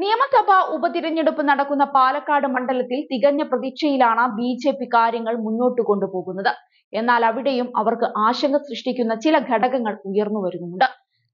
നിയമസഭാ ഉപതിരഞ്ഞെടുപ്പ് നടക്കുന്ന പാലക്കാട് മണ്ഡലത്തിൽ തികഞ്ഞ പ്രതീക്ഷയിലാണ് ബി ജെ പി കാര്യങ്ങൾ മുന്നോട്ട് കൊണ്ടുപോകുന്നത് എന്നാൽ അവിടെയും അവർക്ക് ആശങ്ക സൃഷ്ടിക്കുന്ന ചില ഘടകങ്ങൾ ഉയർന്നു വരുന്നുണ്ട്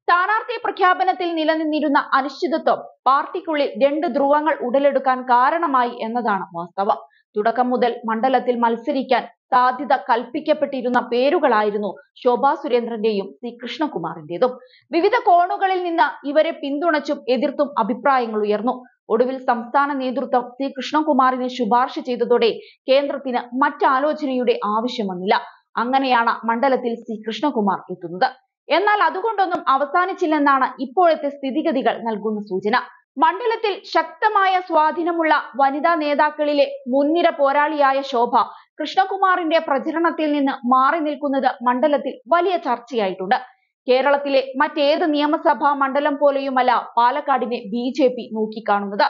സ്ഥാനാർത്ഥി പ്രഖ്യാപനത്തിൽ നിലനിന്നിരുന്ന അനിശ്ചിതത്വം പാർട്ടിക്കുള്ളിൽ രണ്ട് ധ്രുവങ്ങൾ ഉടലെടുക്കാൻ കാരണമായി എന്നതാണ് വാസ്തവം തുടക്കം മുതൽ മണ്ഡലത്തിൽ മത്സരിക്കാൻ സാധ്യത കൽപ്പിക്കപ്പെട്ടിരുന്ന പേരുകളായിരുന്നു ശോഭാ സുരേന്ദ്രന്റെയും സി കൃഷ്ണകുമാറിന്റേതും വിവിധ കോണുകളിൽ നിന്ന് ഇവരെ പിന്തുണച്ചും എതിർത്തും അഭിപ്രായങ്ങൾ ഉയർന്നു ഒടുവിൽ സംസ്ഥാന നേതൃത്വം സി കൃഷ്ണകുമാറിനെ ശുപാർശ ചെയ്തതോടെ കേന്ദ്രത്തിന് മറ്റാലോചനയുടെ ആവശ്യം വന്നില്ല അങ്ങനെയാണ് മണ്ഡലത്തിൽ സി കൃഷ്ണകുമാർ എത്തുന്നത് എന്നാൽ അതുകൊണ്ടൊന്നും അവസാനിച്ചില്ലെന്നാണ് ഇപ്പോഴത്തെ സ്ഥിതിഗതികൾ നൽകുന്ന സൂചന മണ്ഡലത്തിൽ ശക്തമായ സ്വാധീനമുള്ള വനിതാ നേതാക്കളിലെ മുൻനിര പോരാളിയായ ശോഭ കൃഷ്ണകുമാറിന്റെ പ്രചരണത്തിൽ നിന്ന് മാറി നിൽക്കുന്നത് മണ്ഡലത്തിൽ വലിയ ചർച്ചയായിട്ടുണ്ട് കേരളത്തിലെ മറ്റേത് നിയമസഭാ മണ്ഡലം പോലെയുമല്ല പാലക്കാടിനെ ബി ജെ പി നോക്കിക്കാണുന്നത്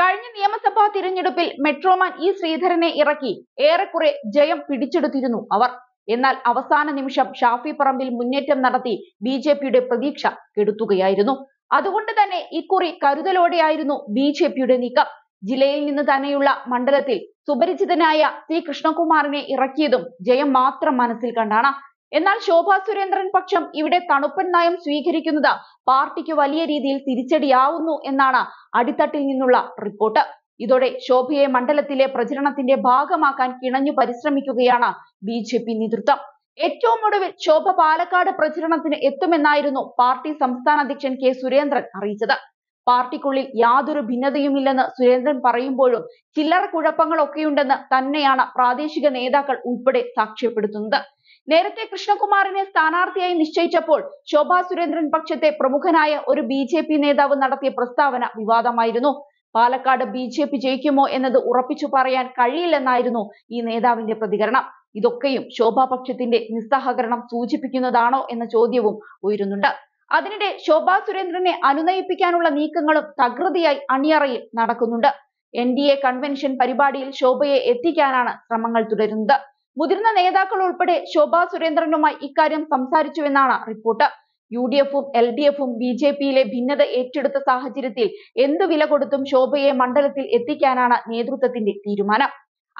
കഴിഞ്ഞ നിയമസഭാ തിരഞ്ഞെടുപ്പിൽ മെട്രോമാൻ ഇ ശ്രീധരനെ ഇറക്കി ഏറെക്കുറെ ജയം പിടിച്ചെടുത്തിരുന്നു അവർ എന്നാൽ അവസാന നിമിഷം ഷാഫി പറമ്പിൽ മുന്നേറ്റം നടത്തി ബി ജെ പിയുടെ പ്രതീക്ഷ കെടുത്തുകയായിരുന്നു അതുകൊണ്ട് തന്നെ ഇക്കുറി കരുതലോടെയായിരുന്നു ബിജെപിയുടെ നീക്കം ജില്ലയിൽ നിന്ന് തന്നെയുള്ള മണ്ഡലത്തിൽ സുപരിചിതനായ സി കൃഷ്ണകുമാറിനെ ഇറക്കിയതും ജയം മാത്രം മനസ്സിൽ കണ്ടാണ് എന്നാൽ ശോഭാ സുരേന്ദ്രൻ പക്ഷം ഇവിടെ തണുപ്പൻ നയം സ്വീകരിക്കുന്നത് പാർട്ടിക്ക് വലിയ രീതിയിൽ തിരിച്ചടിയാവുന്നു എന്നാണ് അടിത്തട്ടിൽ നിന്നുള്ള റിപ്പോർട്ട് ഇതോടെ ശോഭയെ മണ്ഡലത്തിലെ പ്രചരണത്തിന്റെ ഭാഗമാക്കാൻ കിണഞ്ഞു പരിശ്രമിക്കുകയാണ് ബി നേതൃത്വം ഏറ്റവും ഒടുവിൽ ശോഭ പാലക്കാട് പ്രചരണത്തിന് എത്തുമെന്നായിരുന്നു പാർട്ടി സംസ്ഥാന അധ്യക്ഷൻ കെ സുരേന്ദ്രൻ അറിയിച്ചത് പാർട്ടിക്കുള്ളിൽ യാതൊരു ഭിന്നതയുമില്ലെന്ന് സുരേന്ദ്രൻ പറയുമ്പോഴും ചില്ലറ കുഴപ്പങ്ങളൊക്കെയുണ്ടെന്ന് തന്നെയാണ് പ്രാദേശിക നേതാക്കൾ ഉൾപ്പെടെ സാക്ഷ്യപ്പെടുത്തുന്നത് നേരത്തെ കൃഷ്ണകുമാറിനെ സ്ഥാനാർത്ഥിയായി നിശ്ചയിച്ചപ്പോൾ ശോഭാ സുരേന്ദ്രൻ പക്ഷത്തെ പ്രമുഖനായ ഒരു ബി ജെ പി നേതാവ് നടത്തിയ പ്രസ്താവന വിവാദമായിരുന്നു പാലക്കാട് ബി ജെ പി ജയിക്കുമോ എന്നത് ഉറപ്പിച്ചു പറയാൻ കഴിയില്ലെന്നായിരുന്നു ഈ നേതാവിന്റെ പ്രതികരണം ഇതൊക്കെയും ശോഭാപക്ഷത്തിന്റെ നിസ്സഹകരണം സൂചിപ്പിക്കുന്നതാണോ എന്ന ചോദ്യവും ഉയരുന്നുണ്ട് അതിനിടെ ശോഭാ സുരേന്ദ്രനെ അനുനയിപ്പിക്കാനുള്ള നീക്കങ്ങളും തകൃതിയായി അണിയറയിൽ നടക്കുന്നുണ്ട് എൻ ഡി എ കൺവെൻഷൻ പരിപാടിയിൽ ശോഭയെ എത്തിക്കാനാണ് ശ്രമങ്ങൾ തുടരുന്നത് മുതിർന്ന നേതാക്കൾ ഉൾപ്പെടെ ശോഭാ സുരേന്ദ്രനുമായി ഇക്കാര്യം സംസാരിച്ചുവെന്നാണ് റിപ്പോർട്ട് യു ഡി എഫും എൽ ഡി എഫും ബി ജെ പിയിലെ ഭിന്നത ഏറ്റെടുത്ത സാഹചര്യത്തിൽ എന്ത് വില കൊടുത്തും ശോഭയെ മണ്ഡലത്തിൽ എത്തിക്കാനാണ് നേതൃത്വത്തിന്റെ തീരുമാനം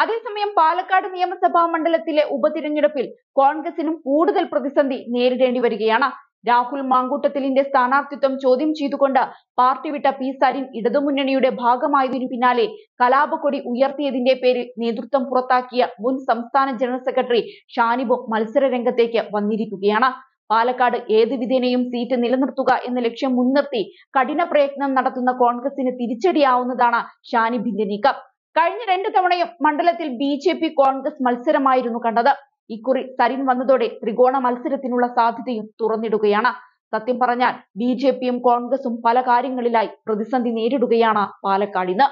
അതേസമയം പാലക്കാട് നിയമസഭാ മണ്ഡലത്തിലെ ഉപതിരഞ്ഞെടുപ്പിൽ കോൺഗ്രസിനും കൂടുതൽ പ്രതിസന്ധി നേരിടേണ്ടി വരികയാണ് രാഹുൽ മാങ്കൂട്ടത്തിലിന്റെ സ്ഥാനാർത്ഥിത്വം ചോദ്യം ചെയ്തുകൊണ്ട് പാർട്ടി വിട്ട പി സരിൻ ഇടതുമുന്നണിയുടെ ഭാഗമായതിനു പിന്നാലെ കലാപക്കൊടി ഉയർത്തിയതിന്റെ പേരിൽ നേതൃത്വം പുറത്താക്കിയ മുൻ സംസ്ഥാന ജനറൽ സെക്രട്ടറി ഷാനിബോ മത്സര രംഗത്തേക്ക് വന്നിരിക്കുകയാണ് പാലക്കാട് ഏത് വിധേനയും സീറ്റ് നിലനിർത്തുക എന്ന ലക്ഷ്യം മുൻനിർത്തി കഠിന പ്രയത്നം നടത്തുന്ന കോൺഗ്രസിന് തിരിച്ചടിയാവുന്നതാണ് ഷാനിബിന്റെ നീക്കം കഴിഞ്ഞ രണ്ടു തവണയും മണ്ഡലത്തിൽ ബി ജെ പി കോൺഗ്രസ് മത്സരമായിരുന്നു കണ്ടത് ഇക്കുറി സരിൻ വന്നതോടെ ത്രികോണ മത്സരത്തിനുള്ള സാധ്യതയും തുറന്നിടുകയാണ് സത്യം പറഞ്ഞാൽ ബി ജെ പിയും കോൺഗ്രസും പല കാര്യങ്ങളിലായി പ്രതിസന്ധി നേരിടുകയാണ് പാലക്കാടിന്